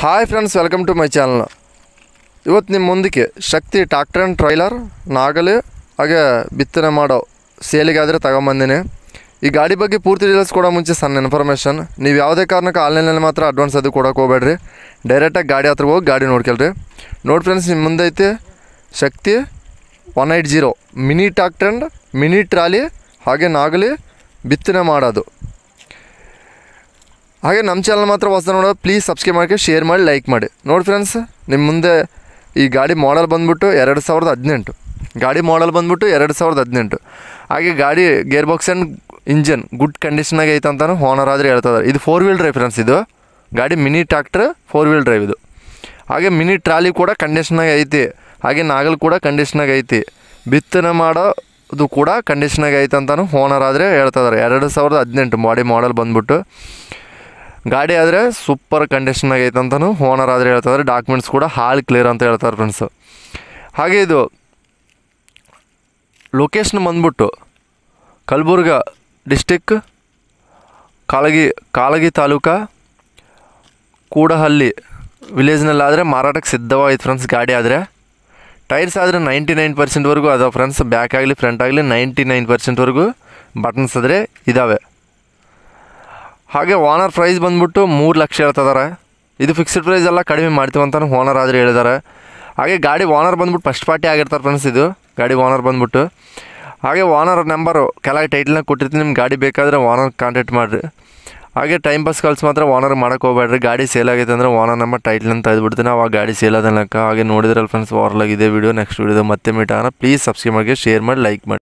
hi friends welcome to my channel ಇವತ್ತು ನಿಮ್ಮ ಮುಂದಕ್ಕೆ ಶಕ್ತಿ ಟ್ಯಾಕ್ಟರ್ ಆ್ಯಂಡ್ ಟ್ರೈಲರ್ ನಾಗಲಿ ಹಾಗೆ ಬಿತ್ತನೆ ಮಾಡೋ ಸೇಲಿಗಾದರೆ ತಗೊಂಬಂದಿನಿ ಈ ಗಾಡಿ ಬಗ್ಗೆ ಪೂರ್ತಿ ಡೀಟೇಲ್ಸ್ ಕೊಡೋ ಮುಂಚೆ ಸಣ್ಣ ಇನ್ಫಾರ್ಮೇಷನ್ ನೀವು ಯಾವುದೇ ಕಾರಣಕ್ಕೆ ಆನ್ಲೈನಲ್ಲಿ ಮಾತ್ರ ಅಡ್ವಾನ್ಸ್ ಅದು ಕೊಡೋಕೆ ಹೋಗ್ಬೇಡ್ರಿ ಡೈರೆಕ್ಟಾಗಿ ಗಾಡಿ ಹತ್ರ ಹೋಗಿ ಗಾಡಿ ನೋಡ್ಕೊಳ್ರಿ ನೋಡಿ ಫ್ರೆಂಡ್ಸ್ ನಿಮ್ಮ ಮುಂದೈತೆ Shakti one eight zero mini tractor and mini trolley ಹಾಗೆ ನಾಗಲಿ ಬಿತ್ತನೆ ಮಾಡೋದು ಹಾಗೆ ನಮ್ಮ ಚಾನಲ್ ಮಾತ್ರ ಹೊಸ ನೋಡೋದು ಪ್ಲೀಸ್ ಸಬ್ಸ್ಕ್ರೈಬ್ ಮಾಡಿ ಶೇರ್ ಮಾಡಿ ಲೈಕ್ ಮಾಡಿ ನೋಡಿ ಫ್ರೆಂಡ್ಸ್ ನಿಮ್ಮ ಮುಂದೆ ಈ ಗಾಡಿ ಮಾಡಲ್ ಬಂದ್ಬಿಟ್ಟು ಎರಡು ಸಾವಿರದ ಹದಿನೆಂಟು ಗಾಡಿ ಮಾಡಲ್ ಬಂದ್ಬಿಟ್ಟು ಎರಡು ಸಾವಿರದ ಹದಿನೆಂಟು ಹಾಗೆ ಗಾಡಿ gear box and engine good ಕಂಡೀಷನಾಗೆ ಐತೆ ಅಂತಾನು ಓನರ್ ಆದರೆ ಹೇಳ್ತಾರೆ ಇದು ಫೋರ್ ವೀಲ್ ಡ್ರೈವ್ ಫ್ರೆಂಡ್ಸ್ ಇದು ಗಾಡಿ mini tractor four wheel drive ಇದು ಹಾಗೆ ಮಿನಿ ಟ್ರಾಲಿ ಕೂಡ ಕಂಡೀಷನಾಗೆ ಐತಿ ಹಾಗೆ ನಾಗಲ್ ಕೂಡ ಕಂಡೀಷನಾಗ ಐತಿ ಬಿತ್ತನೆ ಮಾಡೋದು ಕೂಡ ಕಂಡೀಷನಾಗೆ ಐತೆ ಅಂತಾನು ಓನರ್ ಆದರೆ ಇದ್ದಾರೆ ಎರಡು ಸಾವಿರದ ಹದಿನೆಂಟು ಬಾಡಿ ಮಾಡಲ್ ಬಂದ್ಬಿಟ್ಟು ಗಾಡಿ ಆದರೆ ಸೂಪರ್ ಕಂಡೀಷನ್ ಆಗೈತೆ ಅಂತಲೂ ಓನರ್ ಆದರೆ ಹೇಳ್ತಾರೆ ಡಾಕ್ಯುಮೆಂಟ್ಸ್ ಕೂಡ ಹಾಳು ಕ್ಲಿಯರ್ ಅಂತ ಹೇಳ್ತಾರೆ ಫ್ರೆಂಡ್ಸು ಹಾಗೆ ಇದು ಲೊಕೇಶನ್ ಬಂದ್ಬಿಟ್ಟು ಕಲಬುರ್ಗ ಡಿಸ್ಟಿಕ್ ಕಾಳಗಿ ಕಾಳಗಿ ತಾಲೂಕು ಕೂಡಹಳ್ಳಿ ವಿಲೇಜ್ನಲ್ಲಾದರೆ ಮಾರಾಟಕ್ಕೆ ಸಿದ್ಧವಾಯಿತು ಫ್ರೆಂಡ್ಸ್ ಗಾಡಿ ಆದರೆ ಟೈರ್ಸ್ ಆದರೆ ನೈಂಟಿ ನೈನ್ ಪರ್ಸೆಂಟ್ವರೆಗೂ ಅದಾವೆ ಫ್ರೆಂಡ್ಸ್ ಬ್ಯಾಕ್ ಆಗಲಿ ಫ್ರಂಟ್ ಆಗಲಿ ನೈಂಟಿ ನೈನ್ ಪರ್ಸೆಂಟ್ವರೆಗೂ ಬಟನ್ಸ್ ಆದರೆ ಇದ್ದಾವೆ ಹಾಗೆ ಓನರ್ ಪ್ರೈಸ್ ಬಂದ್ಬಿಟ್ಟು ಮೂರು ಲಕ್ಷ ಹೇಳ್ತದಾರೆ ಇದು ಫಿಕ್ಸ್ಡ್ ಪ್ರೈಸ್ ಎಲ್ಲ ಕಡಿಮೆ ಮಾಡ್ತೀವಿ ಅಂತ ಓನರ್ ಆದರೆ ಹೇಳಿದ್ದಾರೆ ಹಾಗೆ ಗಾಡಿ ಓನರ್ ಬಂದ್ಬಿಟ್ಟು ಫಸ್ಟ್ ಪಾರ್ಟಿ ಆಗಿರ್ತಾರೆ ಫ್ರೆಂಡ್ಸ್ ಇದು ಗಾಡಿ ಓನರ್ ಬಂದ್ಬಿಟ್ಟು ಹಾಗೆ ಓನರ್ ನಂಬರು ಕೆಳಗೆ ಟೈಟಲ್ನಾಗ ಕೊಟ್ಟಿರ್ತೀನಿ ನಿಮ್ಮ ಗಾಡಿ ಬೇಕಾದರೆ ಓನರ್ ಕಾಂಟ್ಯಾಕ್ಟ್ ಮಾಡಿರಿ ಹಾಗೆ ಟೈಮ್ ಪಾಸ್ ಕಳ್ಸಿ ಮಾತ್ರ ಓನರ್ ಮಾಡೋಕೆ ಹೋಗ್ಬೇಡ್ರಿ ಗಾಡಿ ಸೇಲ್ ಆಗೈತೆ ಅಂದರೆ ಓನರ್ ನಂಬರ್ ಟೈಟ್ಲ್ ಅಂತ ತೆಗೆದುಬಿಡ್ತೀನಿ ಅವಾಗ ಗಾಡಿ ಸೇಲ್ ಆದನಕ ಹಾಗೆ ನೋಡಿದ್ರಲ್ಲ ಫ್ರೆಂಡ್ಸ್ ಇದೆ ವೀಡಿಯೋ ನೆಕ್ಸ್ಟ್ ವೀಡಿಯೋ ಮತ್ತೆ ಮೀಟ್ ಆಗೋಣ ಪ್ಲೀಸ್ ಸಬ್ಸ್ಕ್ರೈಬ್ ಮಾಡಿ ಶೇರ್ ಮಾಡಿ ಲೈಕ್ ಮಾಡಿ